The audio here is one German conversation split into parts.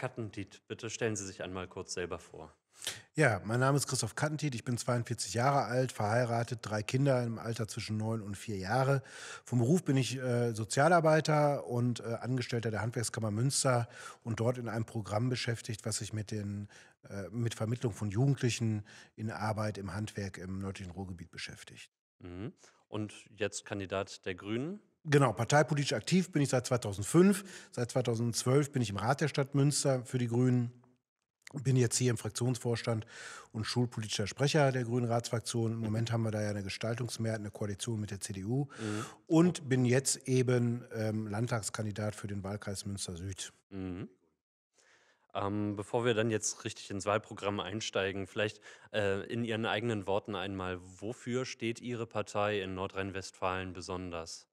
Herr Kattentiet, bitte stellen Sie sich einmal kurz selber vor. Ja, mein Name ist Christoph Kattentiet, ich bin 42 Jahre alt, verheiratet, drei Kinder im Alter zwischen neun und vier Jahre. Vom Beruf bin ich äh, Sozialarbeiter und äh, Angestellter der Handwerkskammer Münster und dort in einem Programm beschäftigt, was sich mit, den, äh, mit Vermittlung von Jugendlichen in Arbeit im Handwerk im nördlichen Ruhrgebiet beschäftigt. Mhm. Und jetzt Kandidat der Grünen. Genau, parteipolitisch aktiv bin ich seit 2005. Seit 2012 bin ich im Rat der Stadt Münster für die Grünen. Bin jetzt hier im Fraktionsvorstand und schulpolitischer Sprecher der Grünen Ratsfraktion. Im Moment haben wir da ja eine Gestaltungsmehrheit, eine Koalition mit der CDU. Mhm. Und bin jetzt eben ähm, Landtagskandidat für den Wahlkreis Münster Süd. Mhm. Ähm, bevor wir dann jetzt richtig ins Wahlprogramm einsteigen, vielleicht äh, in Ihren eigenen Worten einmal, wofür steht Ihre Partei in Nordrhein-Westfalen besonders?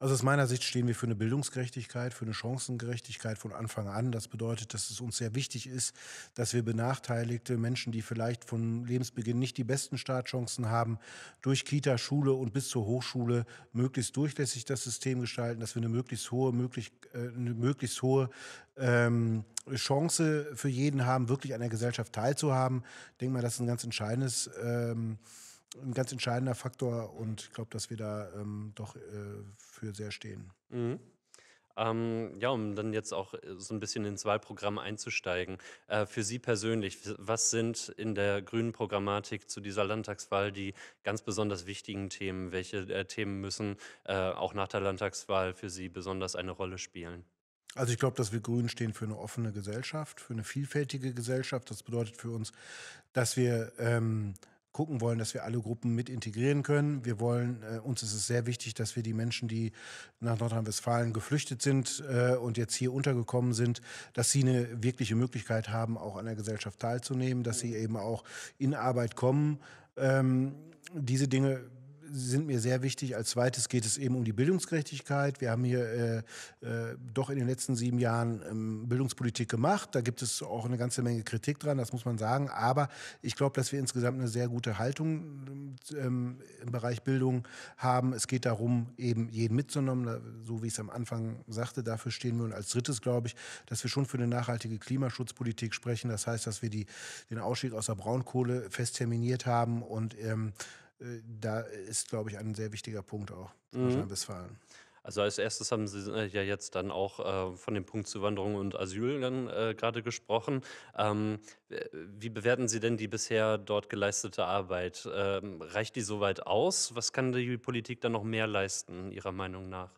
Also aus meiner Sicht stehen wir für eine Bildungsgerechtigkeit, für eine Chancengerechtigkeit von Anfang an. Das bedeutet, dass es uns sehr wichtig ist, dass wir benachteiligte Menschen, die vielleicht von Lebensbeginn nicht die besten Startchancen haben, durch Kita, Schule und bis zur Hochschule möglichst durchlässig das System gestalten, dass wir eine möglichst hohe, möglich, äh, eine möglichst hohe ähm, Chance für jeden haben, wirklich an der Gesellschaft teilzuhaben. Ich denke mal, das ist ein ganz entscheidendes ähm, ein ganz entscheidender Faktor und ich glaube, dass wir da ähm, doch äh, für sehr stehen. Mhm. Ähm, ja, um dann jetzt auch äh, so ein bisschen ins Wahlprogramm einzusteigen. Äh, für Sie persönlich, was sind in der grünen Programmatik zu dieser Landtagswahl die ganz besonders wichtigen Themen? Welche äh, Themen müssen äh, auch nach der Landtagswahl für Sie besonders eine Rolle spielen? Also ich glaube, dass wir Grünen stehen für eine offene Gesellschaft, für eine vielfältige Gesellschaft. Das bedeutet für uns, dass wir... Ähm, gucken wollen, dass wir alle Gruppen mit integrieren können. Wir wollen, äh, uns ist es sehr wichtig, dass wir die Menschen, die nach Nordrhein-Westfalen geflüchtet sind äh, und jetzt hier untergekommen sind, dass sie eine wirkliche Möglichkeit haben, auch an der Gesellschaft teilzunehmen, dass sie eben auch in Arbeit kommen. Ähm, diese Dinge sind mir sehr wichtig. Als zweites geht es eben um die Bildungsgerechtigkeit. Wir haben hier äh, äh, doch in den letzten sieben Jahren ähm, Bildungspolitik gemacht. Da gibt es auch eine ganze Menge Kritik dran, das muss man sagen. Aber ich glaube, dass wir insgesamt eine sehr gute Haltung ähm, im Bereich Bildung haben. Es geht darum, eben jeden mitzunehmen, so wie ich es am Anfang sagte, dafür stehen wir. Und als drittes glaube ich, dass wir schon für eine nachhaltige Klimaschutzpolitik sprechen. Das heißt, dass wir die, den Ausstieg aus der Braunkohle fest terminiert haben und ähm, da ist, glaube ich, ein sehr wichtiger Punkt auch in mhm. Nordrhein-Westfalen. Also als erstes haben Sie äh, ja jetzt dann auch äh, von dem Punkt Zuwanderung und Asyl dann äh, gerade gesprochen. Ähm, wie bewerten Sie denn die bisher dort geleistete Arbeit? Ähm, reicht die soweit aus? Was kann die Politik dann noch mehr leisten, Ihrer Meinung nach?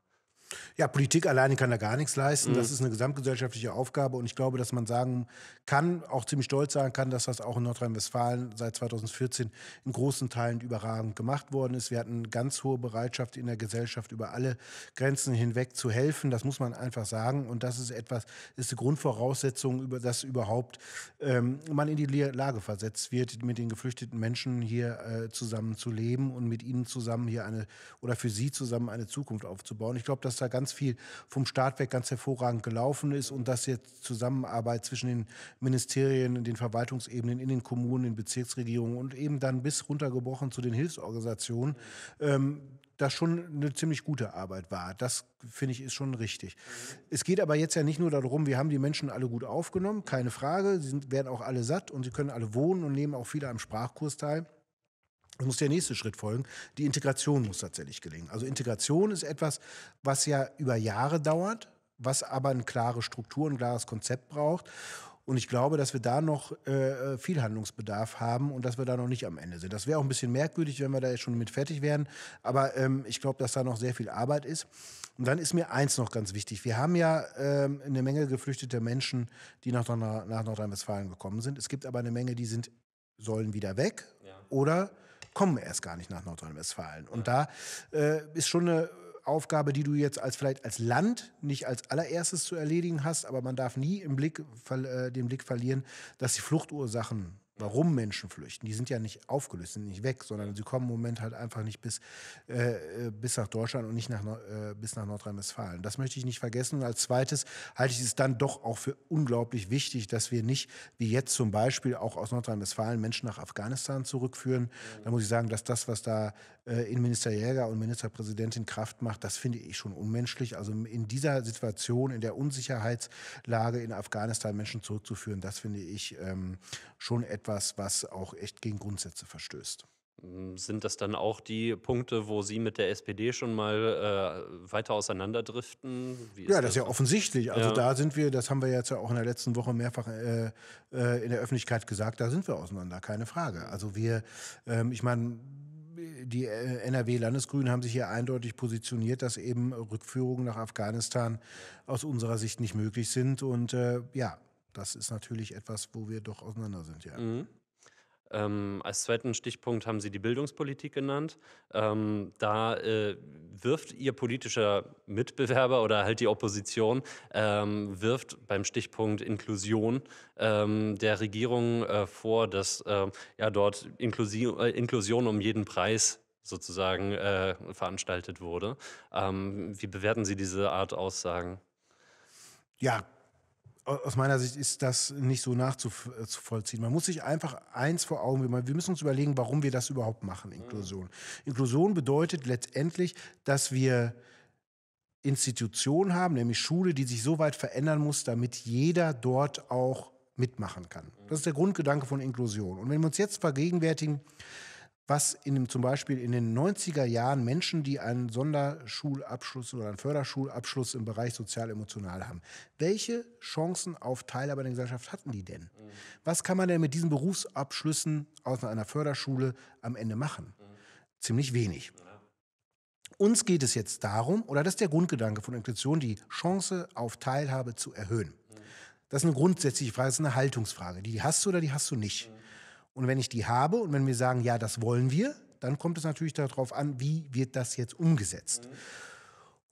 Ja, Politik alleine kann da gar nichts leisten. Mhm. Das ist eine gesamtgesellschaftliche Aufgabe. Und ich glaube, dass man sagen kann, auch ziemlich stolz sagen kann, dass das auch in Nordrhein-Westfalen seit 2014 in großen Teilen überragend gemacht worden ist. Wir hatten ganz hohe Bereitschaft in der Gesellschaft, über alle Grenzen hinweg zu helfen. Das muss man einfach sagen. Und das ist etwas, ist die Grundvoraussetzung, über das überhaupt ähm, man in die Lage versetzt wird, mit den geflüchteten Menschen hier äh, zusammen zu leben und mit ihnen zusammen hier eine oder für sie zusammen eine Zukunft aufzubauen. Ich glaube, dass da ganz viel vom Staat weg ganz hervorragend gelaufen ist und dass jetzt Zusammenarbeit zwischen den Ministerien, den Verwaltungsebenen, in den Kommunen, in Bezirksregierungen und eben dann bis runtergebrochen zu den Hilfsorganisationen, ähm, das schon eine ziemlich gute Arbeit war. Das finde ich ist schon richtig. Es geht aber jetzt ja nicht nur darum, wir haben die Menschen alle gut aufgenommen, keine Frage. Sie sind, werden auch alle satt und sie können alle wohnen und nehmen auch viele am Sprachkurs teil. Es muss der nächste Schritt folgen. Die Integration muss tatsächlich gelingen. Also Integration ist etwas, was ja über Jahre dauert, was aber eine klare Struktur, ein klares Konzept braucht. Und ich glaube, dass wir da noch äh, äh viel Handlungsbedarf haben und dass wir da noch nicht am Ende sind. Das wäre auch ein bisschen merkwürdig, wenn wir da jetzt schon mit fertig wären. Aber ähm, ich glaube, dass da noch sehr viel Arbeit ist. Und dann ist mir eins noch ganz wichtig. Wir haben ja ähm, eine Menge geflüchteter Menschen, die nach, nach Nordrhein-Westfalen gekommen sind. Es gibt aber eine Menge, die sind, sollen wieder weg ja. oder kommen erst gar nicht nach Nordrhein-Westfalen. Und da äh, ist schon eine Aufgabe, die du jetzt als vielleicht als Land nicht als allererstes zu erledigen hast, aber man darf nie im Blick, äh, den Blick verlieren, dass die Fluchtursachen warum Menschen flüchten. Die sind ja nicht aufgelöst, sind nicht weg, sondern sie kommen im Moment halt einfach nicht bis, äh, äh bis nach Deutschland und nicht nach, äh, bis nach Nordrhein-Westfalen. Das möchte ich nicht vergessen. Und als zweites halte ich es dann doch auch für unglaublich wichtig, dass wir nicht, wie jetzt zum Beispiel auch aus Nordrhein-Westfalen, Menschen nach Afghanistan zurückführen. Da muss ich sagen, dass das, was da äh, Innenminister Jäger und Ministerpräsidentin Kraft macht, das finde ich schon unmenschlich. Also in dieser Situation, in der Unsicherheitslage in Afghanistan Menschen zurückzuführen, das finde ich ähm, schon etwas etwas, was auch echt gegen Grundsätze verstößt. Mm, sind das dann auch die Punkte, wo Sie mit der SPD schon mal äh, weiter auseinanderdriften? ja, das ist ja offensichtlich. Also ja. da sind wir, das haben wir jetzt ja auch in der letzten Woche mehrfach äh, äh, in der Öffentlichkeit gesagt, da sind wir auseinander, keine Frage. Also wir, ähm, ich meine, die äh, NRW-Landesgrünen haben sich hier eindeutig positioniert, dass eben Rückführungen nach Afghanistan aus unserer Sicht nicht möglich sind. Und äh, ja, das ist natürlich etwas, wo wir doch auseinander sind, ja. Mhm. Ähm, als zweiten Stichpunkt haben Sie die Bildungspolitik genannt. Ähm, da äh, wirft Ihr politischer Mitbewerber oder halt die Opposition, ähm, wirft beim Stichpunkt Inklusion ähm, der Regierung äh, vor, dass äh, ja dort Inklusi äh, Inklusion um jeden Preis sozusagen äh, veranstaltet wurde. Ähm, wie bewerten Sie diese Art Aussagen? Ja, aus meiner Sicht ist das nicht so nachzuvollziehen. Äh, Man muss sich einfach eins vor Augen, wir müssen uns überlegen, warum wir das überhaupt machen, mhm. Inklusion. Mhm. Inklusion bedeutet letztendlich, dass wir Institutionen haben, nämlich Schule, die sich so weit verändern muss, damit jeder dort auch mitmachen kann. Das mhm. ist der Grundgedanke von Inklusion. Und wenn wir uns jetzt vergegenwärtigen, was in dem, zum Beispiel in den 90er Jahren Menschen, die einen Sonderschulabschluss oder einen Förderschulabschluss im Bereich sozial-emotional haben. Welche Chancen auf Teilhabe in der Gesellschaft hatten die denn? Mhm. Was kann man denn mit diesen Berufsabschlüssen aus einer Förderschule am Ende machen? Mhm. Ziemlich wenig. Uns geht es jetzt darum, oder das ist der Grundgedanke von Inklusion, die Chance auf Teilhabe zu erhöhen. Das ist eine grundsätzliche Frage, das ist eine Haltungsfrage. Die hast du oder die hast du nicht. Und wenn ich die habe und wenn wir sagen, ja, das wollen wir, dann kommt es natürlich darauf an, wie wird das jetzt umgesetzt. Mhm.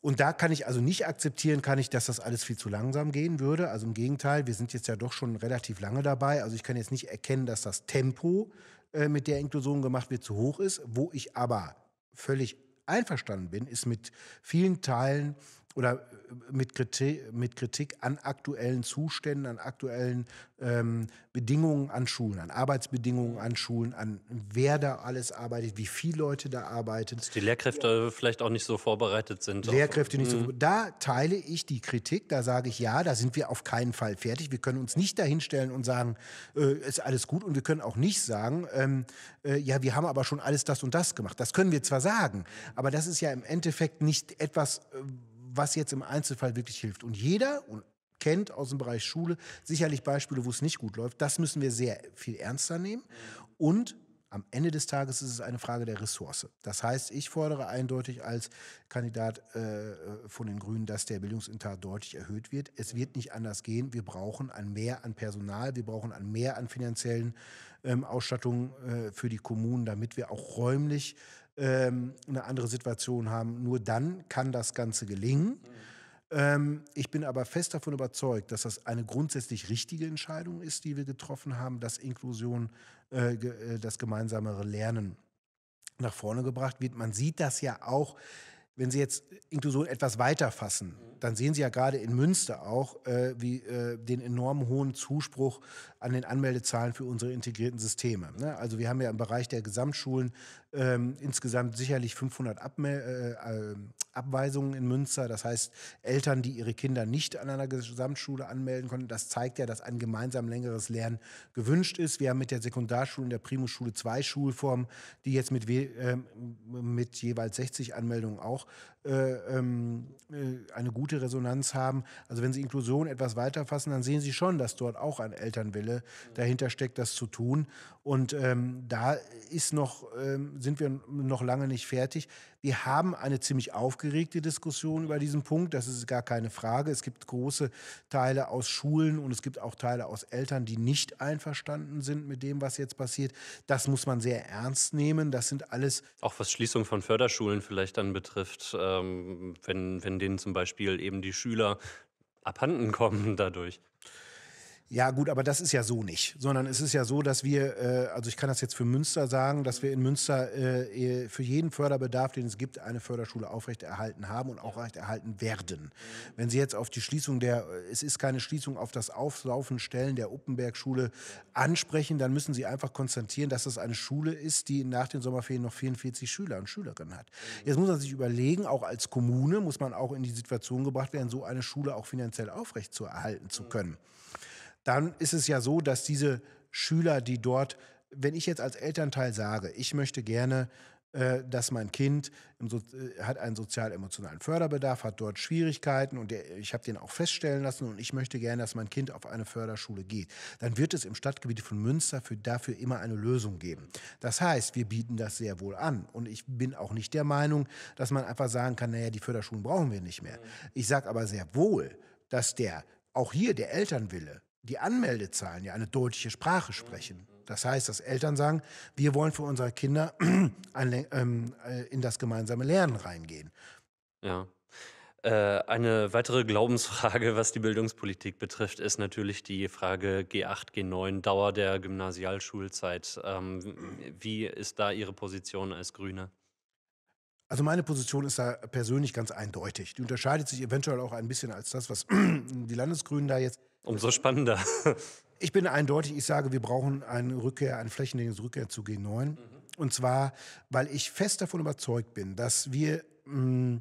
Und da kann ich also nicht akzeptieren, kann ich, dass das alles viel zu langsam gehen würde. Also im Gegenteil, wir sind jetzt ja doch schon relativ lange dabei. Also ich kann jetzt nicht erkennen, dass das Tempo, äh, mit der Inklusion gemacht wird, zu hoch ist. Wo ich aber völlig einverstanden bin, ist mit vielen Teilen oder äh, mit Kritik, mit Kritik an aktuellen Zuständen, an aktuellen ähm, Bedingungen an Schulen, an Arbeitsbedingungen an Schulen, an wer da alles arbeitet, wie viele Leute da arbeiten. Dass die Lehrkräfte ja. vielleicht auch nicht so vorbereitet sind. Also Lehrkräfte auf, nicht so. Hm. Da teile ich die Kritik, da sage ich ja, da sind wir auf keinen Fall fertig. Wir können uns nicht dahinstellen und sagen, äh, ist alles gut und wir können auch nicht sagen, ähm, äh, ja, wir haben aber schon alles das und das gemacht. Das können wir zwar sagen, aber das ist ja im Endeffekt nicht etwas, äh, was jetzt im Einzelfall wirklich hilft. Und jeder und kennt aus dem Bereich Schule sicherlich Beispiele, wo es nicht gut läuft. Das müssen wir sehr viel ernster nehmen. Und am Ende des Tages ist es eine Frage der Ressource. Das heißt, ich fordere eindeutig als Kandidat äh, äh von den Grünen, dass der Bildungsintat deutlich erhöht wird. Es wird nicht anders gehen. Wir brauchen ein Mehr an Personal, wir brauchen ein Mehr an finanziellen ähm, Ausstattungen äh, für die Kommunen, damit wir auch räumlich ähm, eine andere Situation haben. Nur dann kann das Ganze gelingen. Ähm, ich bin aber fest davon überzeugt, dass das eine grundsätzlich richtige Entscheidung ist, die wir getroffen haben, dass Inklusion, äh, ge äh, das gemeinsamere Lernen nach vorne gebracht wird. Man sieht das ja auch, wenn Sie jetzt Inklusion etwas weiter fassen, dann sehen Sie ja gerade in Münster auch äh, wie, äh, den enorm hohen Zuspruch an den Anmeldezahlen für unsere integrierten Systeme. Ne? Also wir haben ja im Bereich der Gesamtschulen ähm, insgesamt sicherlich 500 Abme äh, ähm, Abweisungen in Münster. Das heißt, Eltern, die ihre Kinder nicht an einer Gesamtschule anmelden konnten, das zeigt ja, dass ein gemeinsam längeres Lernen gewünscht ist. Wir haben mit der Sekundarschule und der Primusschule zwei Schulformen, die jetzt mit, äh, mit jeweils 60 Anmeldungen auch äh, ähm, äh, eine gute Resonanz haben. Also wenn Sie Inklusion etwas weiterfassen, dann sehen Sie schon, dass dort auch ein Elternwille dahinter steckt, das zu tun. Und ähm, da ist noch ähm, sind wir noch lange nicht fertig. Wir haben eine ziemlich aufgeregte Diskussion über diesen Punkt, das ist gar keine Frage. Es gibt große Teile aus Schulen und es gibt auch Teile aus Eltern, die nicht einverstanden sind mit dem, was jetzt passiert. Das muss man sehr ernst nehmen. Das sind alles. Auch was Schließung von Förderschulen vielleicht dann betrifft, ähm, wenn, wenn denen zum Beispiel eben die Schüler abhanden kommen dadurch. Ja, gut, aber das ist ja so nicht, sondern es ist ja so, dass wir, äh, also ich kann das jetzt für Münster sagen, dass wir in Münster äh, eh, für jeden Förderbedarf, den es gibt, eine Förderschule aufrechterhalten haben und auch erhalten werden. Wenn Sie jetzt auf die Schließung der, es ist keine Schließung auf das Auflaufen stellen der Uppenberg-Schule ansprechen, dann müssen Sie einfach konstatieren, dass das eine Schule ist, die nach den Sommerferien noch 44 Schüler und Schülerinnen hat. Jetzt muss man sich überlegen, auch als Kommune muss man auch in die Situation gebracht werden, so eine Schule auch finanziell aufrechtzuerhalten zu können dann ist es ja so, dass diese Schüler, die dort, wenn ich jetzt als Elternteil sage, ich möchte gerne, äh, dass mein Kind so äh, hat einen sozial-emotionalen Förderbedarf, hat dort Schwierigkeiten und der, ich habe den auch feststellen lassen und ich möchte gerne, dass mein Kind auf eine Förderschule geht, dann wird es im Stadtgebiet von Münster für, dafür immer eine Lösung geben. Das heißt, wir bieten das sehr wohl an und ich bin auch nicht der Meinung, dass man einfach sagen kann, naja, die Förderschulen brauchen wir nicht mehr. Ich sage aber sehr wohl, dass der auch hier der Elternwille die Anmeldezahlen ja eine deutsche Sprache sprechen. Das heißt, dass Eltern sagen, wir wollen für unsere Kinder ähm, äh, in das gemeinsame Lernen reingehen. Ja. Äh, eine weitere Glaubensfrage, was die Bildungspolitik betrifft, ist natürlich die Frage G8, G9, Dauer der Gymnasialschulzeit. Ähm, wie ist da Ihre Position als Grüne? Also meine Position ist da persönlich ganz eindeutig. Die unterscheidet sich eventuell auch ein bisschen als das, was die Landesgrünen da jetzt Umso spannender. Ich bin eindeutig, ich sage, wir brauchen eine Rückkehr, eine flächendeckende Rückkehr zu G9. Mhm. Und zwar, weil ich fest davon überzeugt bin, dass wir, mh, mm,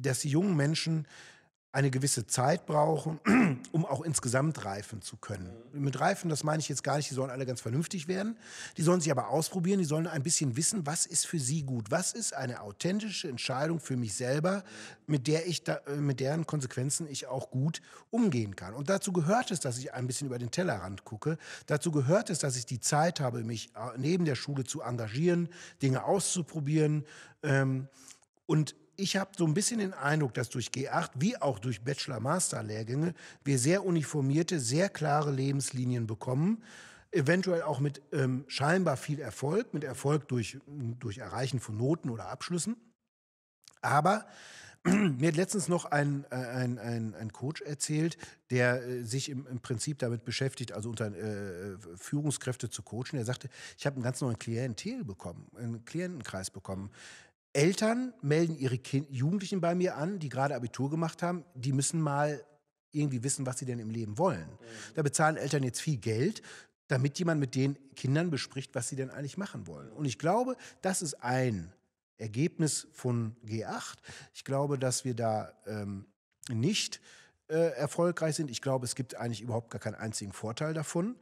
dass die jungen Menschen eine gewisse Zeit brauchen, um auch insgesamt reifen zu können. Mit reifen, das meine ich jetzt gar nicht, die sollen alle ganz vernünftig werden. Die sollen sich aber ausprobieren, die sollen ein bisschen wissen, was ist für sie gut, was ist eine authentische Entscheidung für mich selber, mit der ich da, äh, mit deren Konsequenzen ich auch gut umgehen kann. Und dazu gehört es, dass ich ein bisschen über den Tellerrand gucke. Dazu gehört es, dass ich die Zeit habe, mich äh, neben der Schule zu engagieren, Dinge auszuprobieren ähm, und ich habe so ein bisschen den Eindruck, dass durch G8 wie auch durch Bachelor-Master-Lehrgänge wir sehr uniformierte, sehr klare Lebenslinien bekommen eventuell auch mit ähm, scheinbar viel Erfolg, mit Erfolg durch, durch Erreichen von Noten oder Abschlüssen. Aber mir hat letztens noch ein, äh, ein, ein, ein Coach erzählt, der äh, sich im, im, Prinzip damit beschäftigt, also unter äh, Führungskräfte zu coachen. Er sagte, ich habe einen ganz neuen Klientel bekommen, einen Klientenkreis bekommen. Eltern melden ihre kind Jugendlichen bei mir an, die gerade Abitur gemacht haben, die müssen mal irgendwie wissen, was sie denn im Leben wollen. Mhm. Da bezahlen Eltern jetzt viel Geld, damit jemand mit den Kindern bespricht, was sie denn eigentlich machen wollen. Und ich glaube, das ist ein Ergebnis von G8. Ich glaube, dass wir da ähm, nicht äh, erfolgreich sind. Ich glaube, es gibt eigentlich überhaupt gar keinen einzigen Vorteil davon.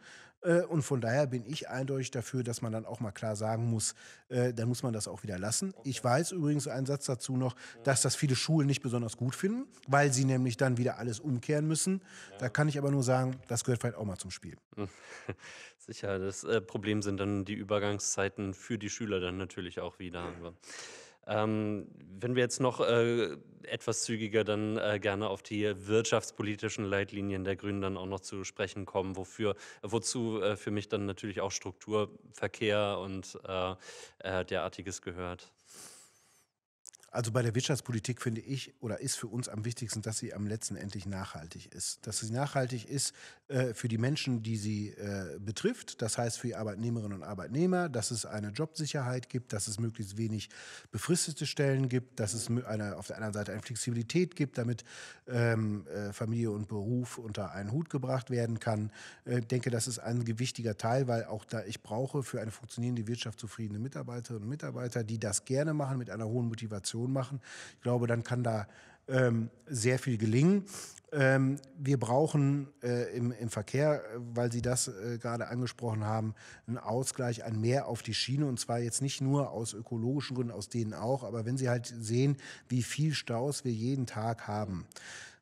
Äh, und von daher bin ich eindeutig dafür, dass man dann auch mal klar sagen muss, äh, dann muss man das auch wieder lassen. Ich weiß übrigens einen Satz dazu noch, dass das viele Schulen nicht besonders gut finden, weil sie nämlich dann wieder alles umkehren müssen. Da kann ich aber nur sagen, das gehört vielleicht auch mal zum Spiel. Hm. Sicher, das äh, Problem sind dann die Übergangszeiten für die Schüler dann natürlich auch wieder. Ja. Ähm, wenn wir jetzt noch äh, etwas zügiger dann äh, gerne auf die wirtschaftspolitischen Leitlinien der Grünen dann auch noch zu sprechen kommen, wofür, wozu äh, für mich dann natürlich auch Strukturverkehr und äh, äh, derartiges gehört. Also bei der Wirtschaftspolitik finde ich oder ist für uns am wichtigsten, dass sie am letzten endlich nachhaltig ist. Dass sie nachhaltig ist äh, für die Menschen, die sie äh, betrifft, das heißt für die Arbeitnehmerinnen und Arbeitnehmer, dass es eine Jobsicherheit gibt, dass es möglichst wenig befristete Stellen gibt, dass es eine, auf der anderen Seite eine Flexibilität gibt, damit ähm, äh, Familie und Beruf unter einen Hut gebracht werden kann. Äh, ich denke, das ist ein gewichtiger Teil, weil auch da ich brauche für eine funktionierende Wirtschaft zufriedene Mitarbeiterinnen und Mitarbeiter, die das gerne machen mit einer hohen Motivation Kombination machen. Ich glaube, dann kann da ähm, sehr viel gelingen. Ähm, wir brauchen äh, im, im, Verkehr, weil Sie das äh, gerade angesprochen haben, einen Ausgleich, ein Mehr auf die Schiene. Und zwar jetzt nicht nur aus ökologischen Gründen, aus denen auch, aber wenn Sie halt sehen, wie viel Staus wir jeden Tag haben.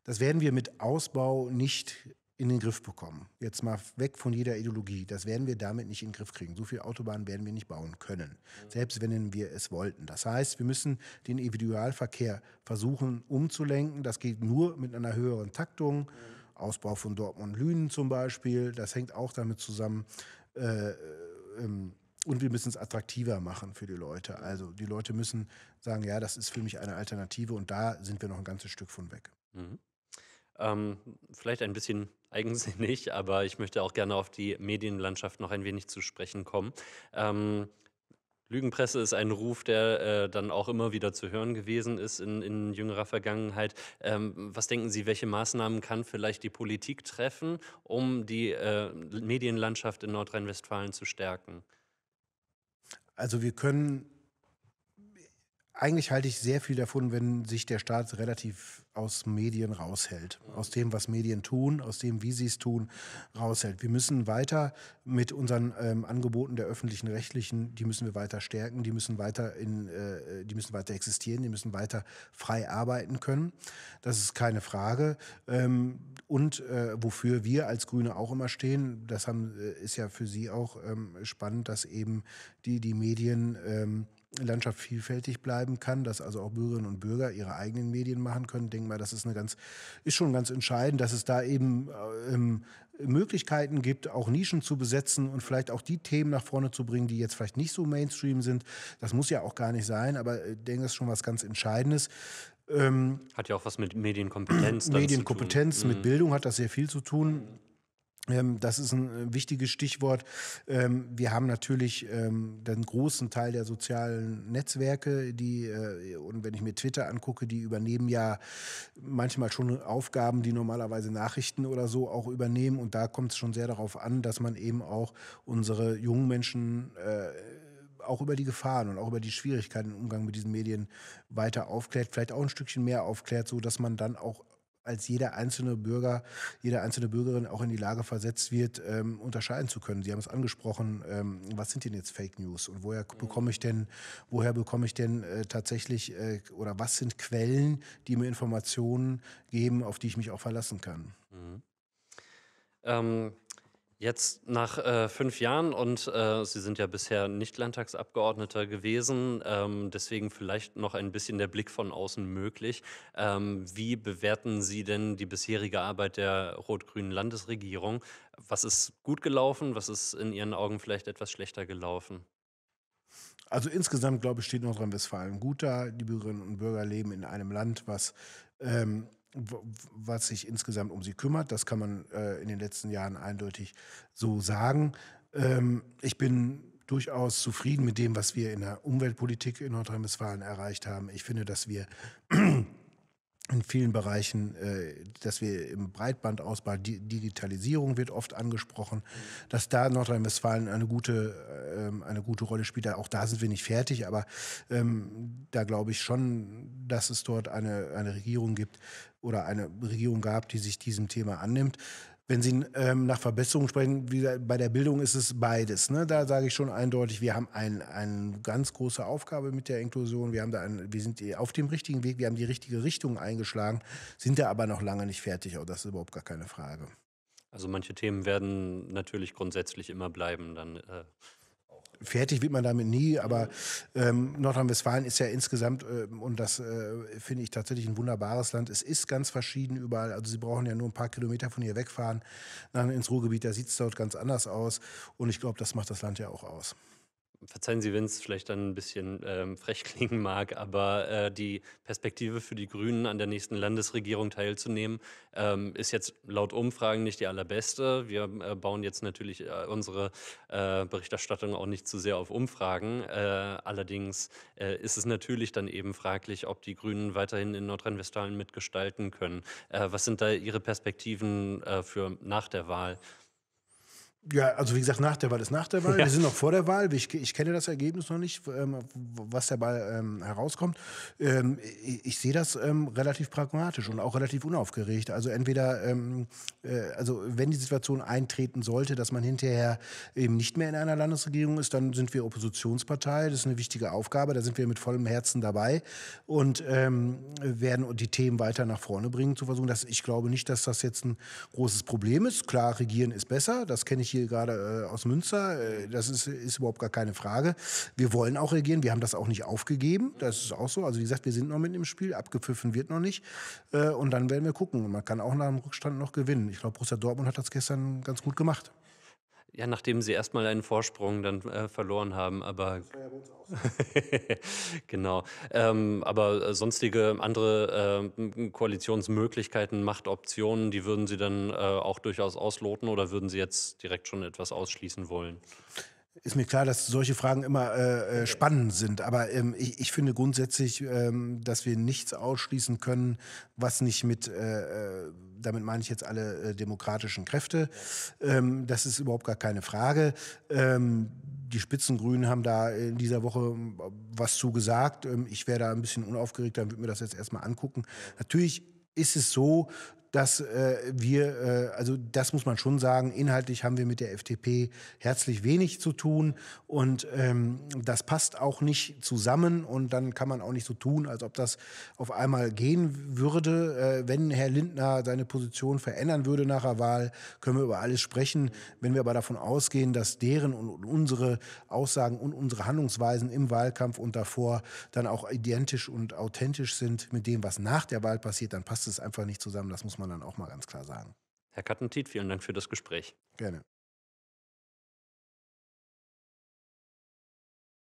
Das werden wir mit Ausbau nicht in den Griff bekommen. Jetzt mal weg von jeder Ideologie. Das werden wir damit nicht in den Griff kriegen. So viele Autobahnen werden wir nicht bauen können, selbst wenn wir es wollten. Das heißt, wir müssen den Individualverkehr versuchen umzulenken. Das geht nur mit einer höheren Taktung. Ausbau von Dortmund-Lünen zum Beispiel. Das hängt auch damit zusammen. Äh, ähm, und wir müssen es attraktiver machen für die Leute. Also die Leute müssen sagen, ja, das ist für mich eine Alternative und da sind wir noch ein ganzes Stück von weg. Mhm. Ähm, vielleicht ein bisschen eigensinnig, aber ich möchte auch gerne auf die Medienlandschaft noch ein wenig zu sprechen kommen. Ähm, Lügenpresse ist ein Ruf, der äh, dann auch immer wieder zu hören gewesen ist in, in jüngerer Vergangenheit. Ähm, was denken Sie, welche Maßnahmen kann vielleicht die Politik treffen, um die äh, Medienlandschaft in Nordrhein-Westfalen zu stärken? Also wir können eigentlich halte ich sehr viel davon, wenn sich der Staat relativ aus Medien raushält, aus dem, was Medien tun, aus dem, wie sie es tun, raushält. Wir müssen weiter mit unseren ähm, Angeboten der öffentlichen Rechtlichen, die müssen wir weiter stärken, die müssen weiter in, äh, die müssen weiter existieren, die müssen weiter frei arbeiten können. Das ist keine Frage. Ähm, und äh, wofür wir als Grüne auch immer stehen, das haben, äh, ist ja für Sie auch ähm, spannend, dass eben die, die Medien ähm, Landschaft vielfältig bleiben kann, dass also auch Bürgerinnen und Bürger ihre eigenen Medien machen können, denke mal, das ist eine ganz, ist schon ganz entscheidend, dass es da eben äh, ähm, Möglichkeiten gibt, auch Nischen zu besetzen und vielleicht auch die Themen nach vorne zu bringen, die jetzt vielleicht nicht so Mainstream sind. Das muss ja auch gar nicht sein, aber ich denke, das ist schon was ganz Entscheidendes. Ähm, hat ja auch was mit Medienkompetenz. Medienkompetenz mit mhm. Bildung hat das sehr viel zu tun. Ähm, das ist ein äh, wichtiges Stichwort. Ähm, wir haben natürlich ähm, den großen Teil der sozialen Netzwerke, die, äh, und wenn ich mir Twitter angucke, die übernehmen ja manchmal schon Aufgaben, die normalerweise Nachrichten oder so auch übernehmen. Und da kommt es schon sehr darauf an, dass man eben auch unsere jungen Menschen äh, auch über die Gefahren und auch über die Schwierigkeiten im Umgang mit diesen Medien weiter aufklärt, vielleicht auch ein Stückchen mehr aufklärt, so dass man dann auch als jeder einzelne Bürger, jede einzelne Bürgerin auch in die Lage versetzt wird, ähm, unterscheiden zu können. Sie haben es angesprochen, ähm, was sind denn jetzt Fake News und woher mhm. bekomme ich denn, woher bekomme ich denn äh, tatsächlich äh, oder was sind Quellen, die mir Informationen geben, auf die ich mich auch verlassen kann? Mhm. Ähm, Jetzt nach äh, fünf Jahren und äh, Sie sind ja bisher nicht Landtagsabgeordneter gewesen, ähm, deswegen vielleicht noch ein bisschen der Blick von außen möglich. Ähm, wie bewerten Sie denn die bisherige Arbeit der rot-grünen Landesregierung? Was ist gut gelaufen? Was ist in Ihren Augen vielleicht etwas schlechter gelaufen? Also insgesamt, glaube ich, steht Nordrhein-Westfalen gut da. Die Bürgerinnen und Bürger leben in einem Land, was ähm, was sich insgesamt um sie kümmert. Das kann man äh, in den letzten Jahren eindeutig so sagen. Ähm, ich bin durchaus zufrieden mit dem, was wir in der Umweltpolitik in Nordrhein-Westfalen erreicht haben. Ich finde, dass wir in vielen Bereichen, äh, dass wir im Breitbandausbau, Digitalisierung wird oft angesprochen, dass da Nordrhein-Westfalen eine gute, ähm, eine gute Rolle spielt. Auch da sind wir nicht fertig, aber ähm, da glaube ich schon, dass es dort eine, eine Regierung gibt oder eine Regierung gab, die sich diesem Thema annimmt wenn Sie ähm, nach Verbesserungen sprechen, wie bei der Bildung ist es beides. Ne? Da sage ich schon eindeutig, wir haben eine ein ganz große Aufgabe mit der Inklusion. Wir, haben da ein, wir sind auf dem richtigen Weg, wir haben die richtige Richtung eingeschlagen, sind da aber noch lange nicht fertig. Auch das ist überhaupt gar keine Frage. Also manche Themen werden natürlich grundsätzlich immer bleiben. Dann äh, fertig wird man damit nie, aber ähm, Nordrhein-Westfalen ist ja insgesamt, äh, und das äh, finde ich tatsächlich ein wunderbares Land, es ist ganz verschieden überall. Also Sie brauchen ja nur ein paar Kilometer von hier wegfahren, dann ins Ruhrgebiet, da sieht es dort ganz anders aus. Und ich glaube, das macht das Land ja auch aus verzeihen Sie, wenn es vielleicht dann ein bisschen ähm, frech klingen mag, aber äh, die Perspektive für die Grünen an der nächsten Landesregierung teilzunehmen, ähm, ist jetzt laut Umfragen nicht die allerbeste. Wir äh, bauen jetzt natürlich äh, unsere äh, Berichterstattung auch nicht zu sehr auf Umfragen. Äh, allerdings äh, ist es natürlich dann eben fraglich, ob die Grünen weiterhin in Nordrhein-Westfalen mitgestalten können. was sind da Ihre Perspektiven für nach der Wahl? Ja, also wie gesagt, nach der Wahl ist nach der Wahl. Ja. Wir sind noch vor der Wahl. Ich, ich kenne das Ergebnis noch nicht, ähm, was dabei ähm, herauskommt. Ähm, ich, ich sehe das ähm, relativ pragmatisch und auch relativ unaufgeregt. Also entweder, ähm, äh, also wenn die Situation eintreten sollte, dass man hinterher eben nicht mehr in einer Landesregierung ist, dann sind wir Oppositionspartei. Das ist eine wichtige Aufgabe. Da sind wir mit vollem Herzen dabei und ähm, werden die Themen weiter nach vorne bringen zu versuchen. Dass, ich glaube nicht, dass das jetzt ein großes Problem ist. Klar, regieren ist besser. Das kenne ich hier gerade äh, aus Münster. Äh, das ist, ist überhaupt gar keine Frage. Wir wollen auch regieren. Wir haben das auch nicht aufgegeben. Das ist auch so. Also wie gesagt, wir sind noch mit im Spiel. Abgepfiffen wird noch nicht. Äh, und dann werden wir gucken. Man kann auch nach dem Rückstand noch gewinnen. Ich glaube, Borussia Dortmund hat das gestern ganz gut gemacht. Ja, nachdem sie erstmal einen Vorsprung dann äh, verloren haben, aber. Das war ja bei uns auch. genau. Ähm, aber sonstige andere äh, Koalitionsmöglichkeiten, Machtoptionen, die würden Sie dann äh, auch durchaus ausloten oder würden Sie jetzt direkt schon etwas ausschließen wollen? Ist mir klar, dass solche Fragen immer äh, äh, spannend sind, aber ähm, ich, ich, finde grundsätzlich, ähm, dass wir nichts ausschließen können, was nicht mit, äh, äh damit meine ich jetzt alle äh, demokratischen Kräfte, ähm, das ist überhaupt gar keine Frage. Ähm, die Spitzengrünen haben da in dieser Woche ähm, was zugesagt. Ähm, ich wäre da ein bisschen unaufgeregt, dann würde mir das jetzt erstmal angucken. Natürlich ist es so, dass äh, wir, äh, also das muss man schon sagen, inhaltlich haben wir mit der FDP herzlich wenig zu tun und ähm, das passt auch nicht zusammen und dann kann man auch nicht so tun, als ob das auf einmal gehen würde. Äh, wenn Herr Lindner seine Position verändern würde nach der Wahl, können wir über alles sprechen. Wenn wir aber davon ausgehen, dass deren und unsere Aussagen und unsere Handlungsweisen im Wahlkampf und davor dann auch identisch und authentisch sind mit dem, was nach der Wahl passiert, dann passt es einfach nicht zusammen. Das muss man man dann auch mal ganz klar sagen. Herr Kattentiet, vielen Dank für das Gespräch. Gerne.